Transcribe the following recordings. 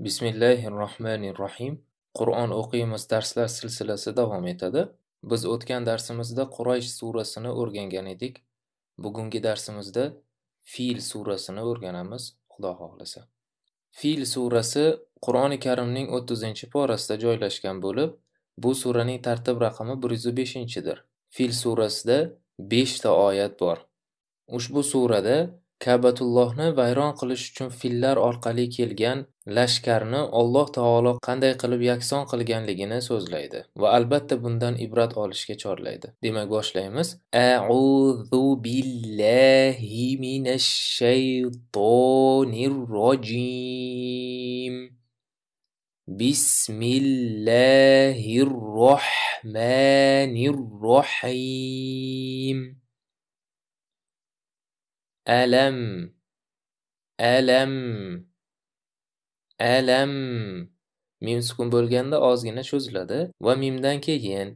bismillahi Rohmanir Rohim. Qur'on o'qiymiz darslar silsilasi davom etadi. Biz o'tgan darsimizda Quraysh surasini o'rgangan edik. Bugungi darsimizda Fil surasini o'rganamiz, Xudo xohlasa. Fil surasi Qur'oni Karimning 30-porasida joylashgan bo'lib, bu suraning tartib raqami 105-dir. Fil surasida 5 ta oyat bor. Ushbu surada Ka'batullohni vayron qilish uchun fillar orqali kelgan lashkarni Alloh taolo qanday qilib yakson qilganligini so'zlaydi va albatta bundan ibrat olishga chorlaydi. Demak, boshlaymiz. auzu billahi minash shaytonir rojim. Bismillahir rohmanir rohim. ألم ألم ألم mim sukun bo'lganda ozgina cho'ziladi va mimdan keyin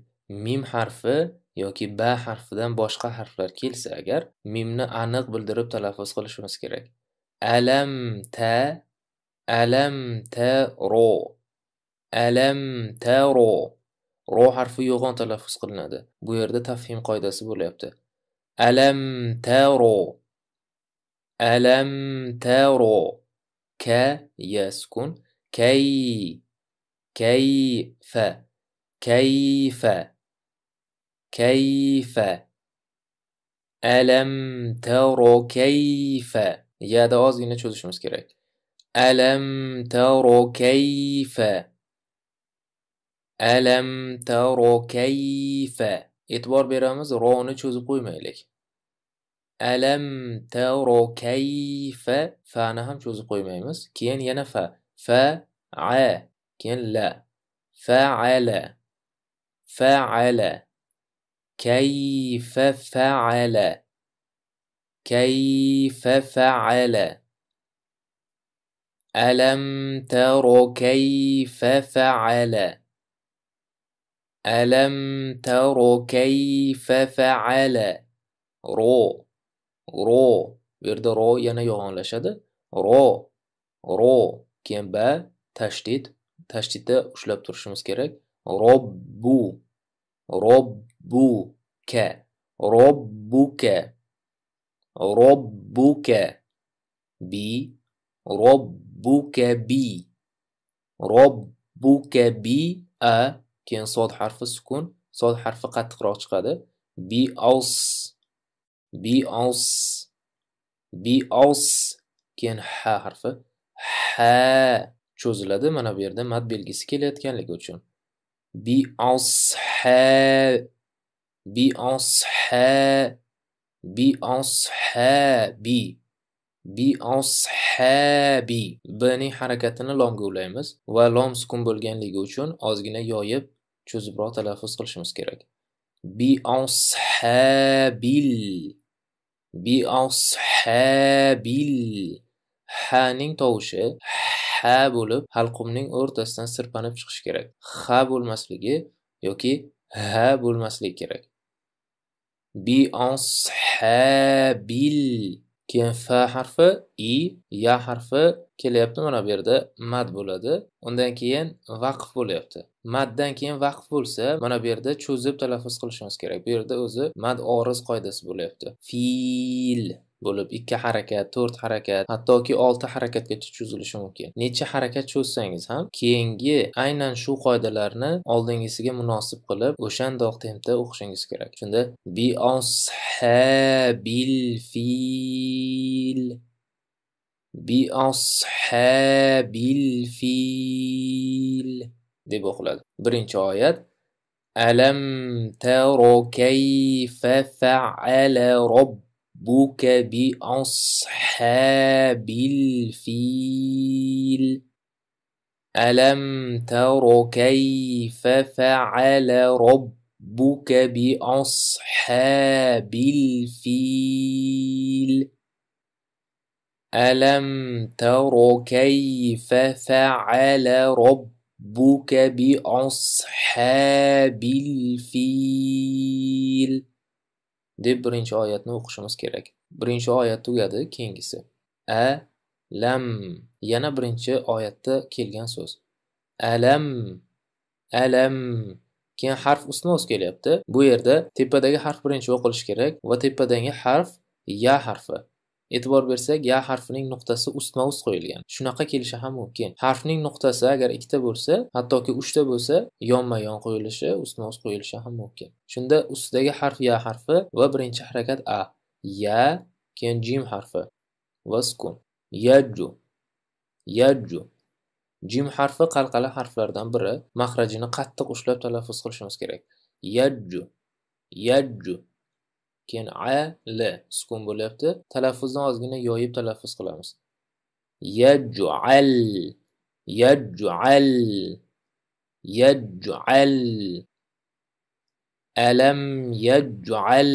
mim harfi yoki ba harfidan boshqa harflar kelsa agar mimni aniq bildirib talaffuz qilishimiz kerak alam ta alam ta ro alam ta ro ro harfi yo'g'on talaffuz qilinadi bu yerda tafhim qoidasi bo'lyapti alam ta ro ألم تر ك يسكن كي كيف كيف كيف ألم تر كيف يا ده قصدي نتشوزشونز كراك ألم تر كيف ألم تر كيف إتبار برامز رو نتشوز قوي مالك ألم تر كيف فأنا هم زقوي ميمس كين ينفى ع كين لا فعل فعل كيف فعل كيف فعل ألم تر كيف فعل ألم تر كيف فعل رو ro bu yerda ro yana yo'g'onlashadi ro ro keyin ba tashdid tashdidda ushlab turishimiz kerak robbu robbuka robbuka robbuka bi robbuka bi robbuka bi a keyin sod harfi sukun sod harfi qattiqroq chiqadi bi aus bios bios keyin ha harfi ha cho'ziladi mana bu yerda mat belgisi kelayotganligi uchun bios ha bios ha bios ha bi b ning harakatini lomga ulaymiz va lom sukun bo'lganligi uchun ozgina yoyib cho'zibroq talaffuz qilishimiz kerak bioshabil bi ha haning tovushi ha bo'lib halqumning o'rtasidan sirpanib chiqishi kerak ha bo'lmasligi yoki ha bo'lmasligi kerak bi oshabil keyin fa harfi i ya harfi kelyapti mana bu yerda mad bo'ladi undan keyin vaqf bo'lyapti maddan keyin vaqf bo'lsa mana bu yerda cho'zib talaffuz qilishimiz kerak bu yerda o'zi mad oriz qoidasi bo'lyapti fil bo'lib ikki harakat to'rt harakat hattoki olti harakatgacha cho'zilishi mumkin necha harakat cho'zsangiz ham keyingi aynan shu qoidalarni oldingisiga munosib qilib o'shandoq tempda o'qishingiz kerak shunda bi oshabil fil bi oshabil fil deb o'qiladi birinchi oyat alam taro kayfa faala robbuka bi ashabil fil alam taro kayfa faala robbuka bi ashabil fil ألم تر كيف فعل ربك ربك بأصحاب الفيل deb birinchi oyatni o'qishimiz kerak birinchi oyat tugadi keyingisi a lam yana birinchi oyatda kelgan so'z alam alam keyin harf ustma kelyapti bu yerda tepadagi harf birinchi o'qilishi kerak va tepadagi harf ya harfi e'tibor bersak ya harfining nuqtasi ustma ust qo'yilgan shunaqa kelishi ham mumkin harfning nuqtasi agar ikkita bo'lsa hattoki uchta bo'lsa yonma yon qo'yilishi ustma ust qo'yilishi ham mumkin shunda ustidagi harf ya harfi va birinchi harakat a ya keyin jim harfi va sukun yaju yaju jim harfi qalqala harflardan biri mahrajini qattiq ushlab talaffuz qilishimiz kerak yaju yaju keyin a l sukun bo'lyapti talaffuzdan ozgina yoyib talaffuz qilamiz yajal yajal yajal alam yajal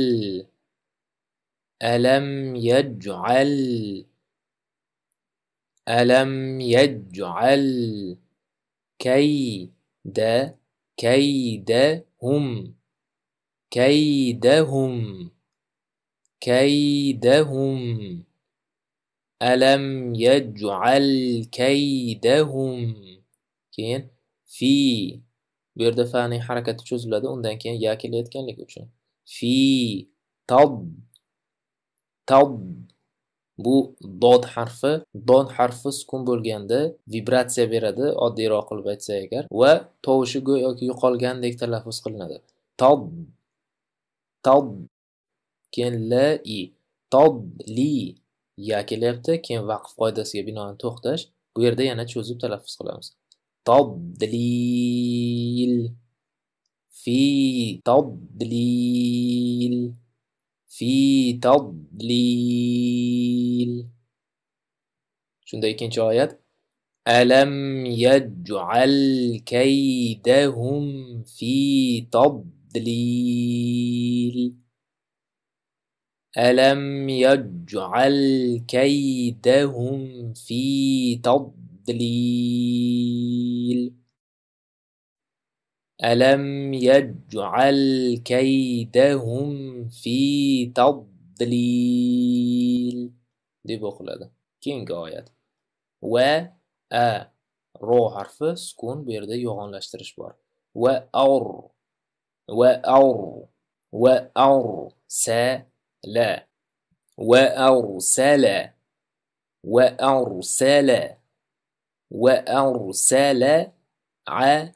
alam yajal alam yajal kayda kaydahum kaydahum كيدهم ألم يجعل كيدهم keyin fi bu yerda faning harakati cho'ziladi undan keyin ya kelayotganligi uchun fi tad tad bu dod harfi don harfi sukun bo'lganda vibratsiya beradi oddiyroq qilib aytsak agar va tovushi go'yoki yo'qolgandek talaffuz qilinadi tad tad كين لا اي طب لي يا كلابتا كين وقف قاعدة سيبين عن توختش ويرد يعني شو زبط تلفظ خلاص تضليل في تضليل في تضليل شو ده يمكن آيات ألم يجعل كيدهم في تضليل ألم يجعل كيدهم في تضليل ألم يجعل كيدهم في تضليل دي بخلا ده كينج آيات و ا رو حرف سكون بيرده يوغان لاشترش بار و أر و أر و أر س لا وأرسل وأرسل وأرسل على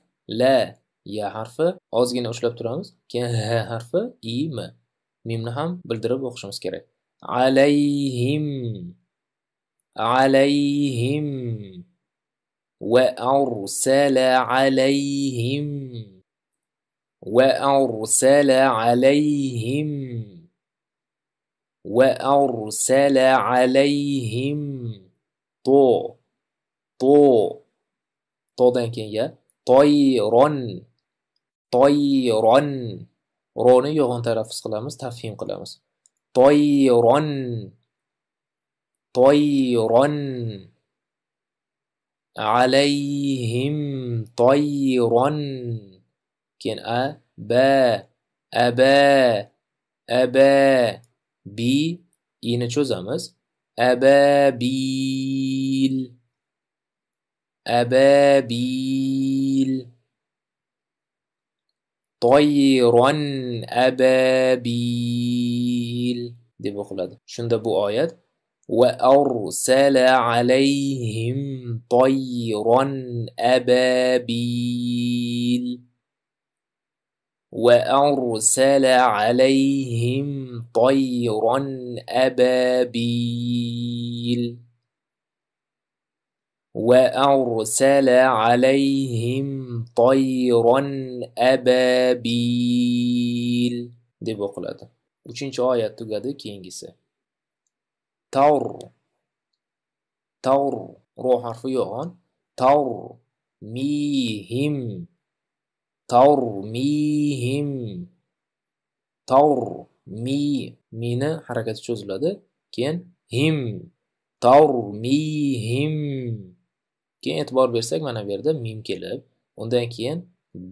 يا حرف أزجنا أوش لب ترامز كان ها حرف ميم ميمنهم بالدرب وخش مسكرة عليهم عليهم وأرسل عليهم وأرسل عليهم وأرسل عليهم طو طو طو دان يا إيه؟ طيرا طيرا روني يغن تلفظ قلامس تفهيم قلامس طيرا طيرا عليهم طيرا كان با أبا أبا بي yine çözemez. Ebabil. Ebabil. Tayran ebabil. deb o'qiladi. Shunda bu oyat va arsala alayhim tayran ababil. وأرسل عليهم طيرا أبابيل وأرسل عليهم طيرا أبابيل deb o'qiladi uchinchi oyat tugadi keyingisi tavr tavr ro harfi yo'g'on tavr mihim Tavrmihim. Tavr. Mini harakati cho'ziladi. Keyin him. Tavrmihim. Keyin e'tibor bersak mana bu yerda mim kelib, undan keyin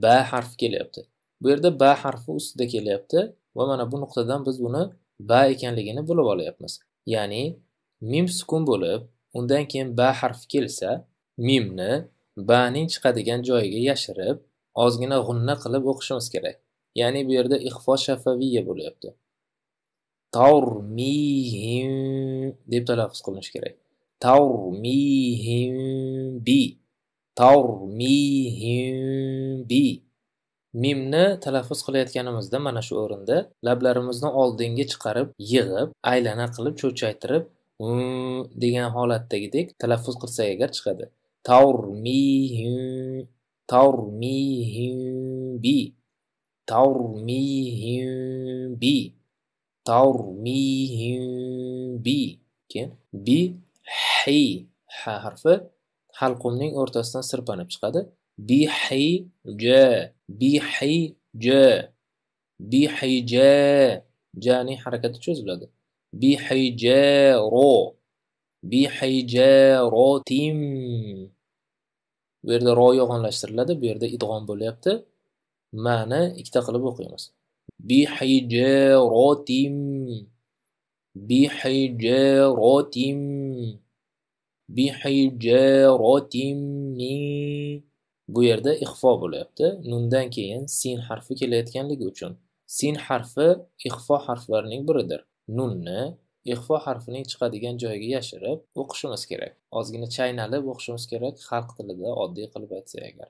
b harfi kelyapti. Bu yerda b harfi ustida kelyapti va mana bu nuqtadan biz buni b ekanligini bilib olyapmiz. Ya'ni mim sukun bo'lib, undan keyin b harfi kelsa, mimni baning chiqadigan joyiga yashirib ozgina g'unna qilib o'qishimiz kerak ya'ni bu yerda ixfo shafaviya bo'lyapti mihim deb talaffuz qilinishi kerak mihim bi mihim bi mimni talaffuz qilayotganimizda mana shu o'rinda lablarimizni oldinga chiqarib yig'ib aylana qilib cho'chaytirib degan holatdagidek talaffuz qilsak agar chiqadi mihim ترميهم بي ترميهم بي ترميهم بي كين بي حي ح حرف حلقومنين أورتاسنا سربانة بشقادة بي حي جا بي حي جا بي حي جا جاني حركة تشوز بلاده بي حي جا رو بي حي جا رو تيم bu yerda ro yo'g'onlashtiriladi bu yerda idg'om bo'lyapti ma'ni ikkita qilib o'qiymiz bihijarotim bihijarotim bihijarotim bu yerda ixfo bo'lyapti nundan keyin sin harfi kelayotganligi uchun sin harfi ixfo harflarining biridir nunni Ixfo harfining chiqadigan joyiga yashirib o'qishimiz kerak. Ozgina chaynalib o'qishimiz kerak xalq tilida oddiy qilib aytsak agar.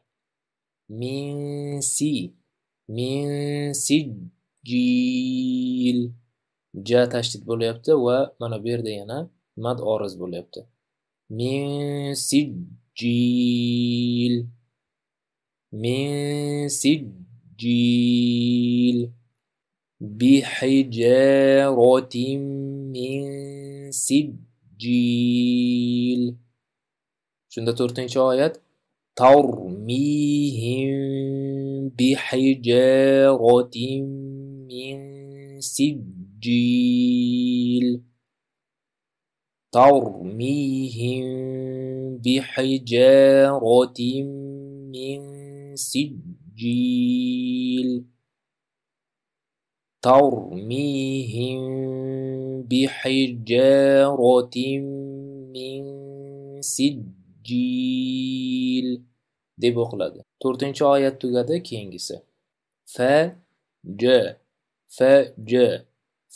Minsi minsijil ja tashdid bo'lyapti va mana bu yerda yana mad oriz bo'lyapti. minsijil minsijil bihijarotin من سجيل shunda to'rtinchi oyat tarmihim bihijaratin min sijjil tarmihim bihijaratin min sijjil ترميهم بحجارة من sijjil deb o'qiladi to'rtinchi oyat tugadi keyingisi f j f j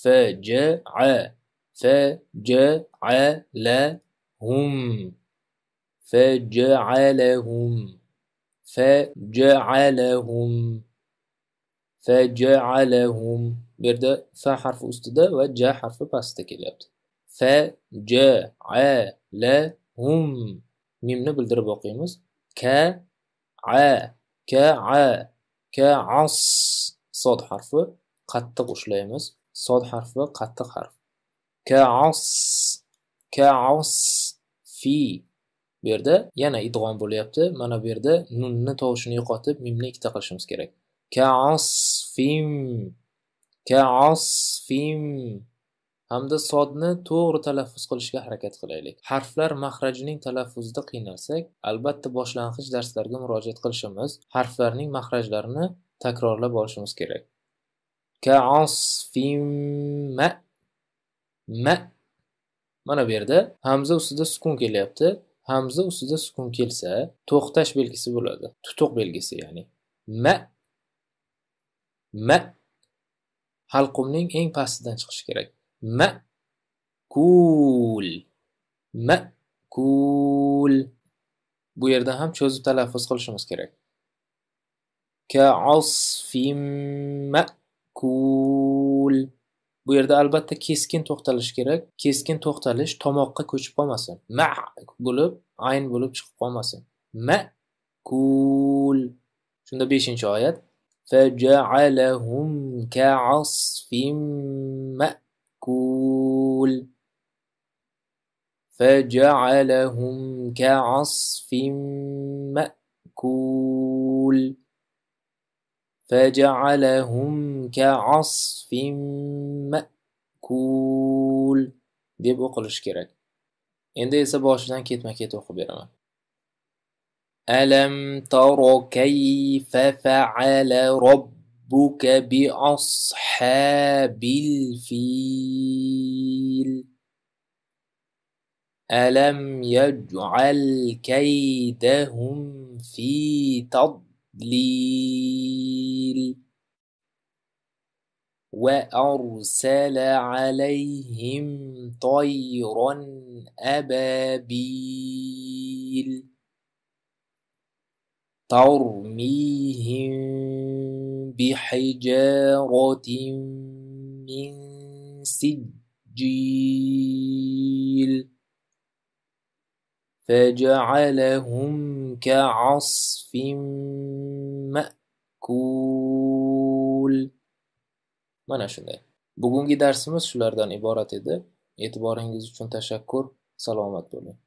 f j a f j a la hum f j a la hum f j a la hum fajaalahum bu yerda fa harfi ustida va ja harfi pastda kelyapti fa ja a la hum mimni bildirib o'qiymiz ka a ka a ka as sod harfi qattiq ushlaymiz sod harfi qattiq harf ka as ka as fi bu yerda yana idg'on bo'lyapti mana bu yerda nunni tovushini yo'qotib mimni ikkita qilishimiz kerak kaosfim kaosfim hamda sodni to'g'ri talaffuz qilishga harakat qilaylik harflar mahrajining talaffuzida qiynalsak albatta boshlang'ich darslarga murojaat qilishimiz harflarning mahrajlarini takrorlab olishimiz kerak kaasfim ma ma mana bu yerda hamza ustida sukun kelyapti hamza ustida sukun kelsa to'xtash belgisi bo'ladi tutuq belgisi ya'ni ma ma halqumning eng pastidan chiqishi kerak ma kul ma kul bu yerda ham cho'zib talaffuz qilishimiz kerak kaosfim makul bu yerda albatta keskin to'xtalish kerak keskin to'xtalish tomoqqa ko'chib qolmasin ma bo'lib ayn bo'lib chiqib qolmasin makul shunda beshinchi oyat فجعلهم كعصف مأكول فجعلهم كعصف مأكول فجعلهم كعصف ma'kul deb o'qilishi kerak endi esa boshidan ketma ket o'qib beraman ألم تر كيف فعل ربك بأصحاب الفيل ألم يجعل كيدهم في تضليل وأرسل عليهم طيرا أبابيل ترميهم بحجارة من سجيل فجعلهم كعصف مأكول من شده بگونگی درسمز شلردن عبارت ده اعتبار هنگز چون تشكر سلامت بولید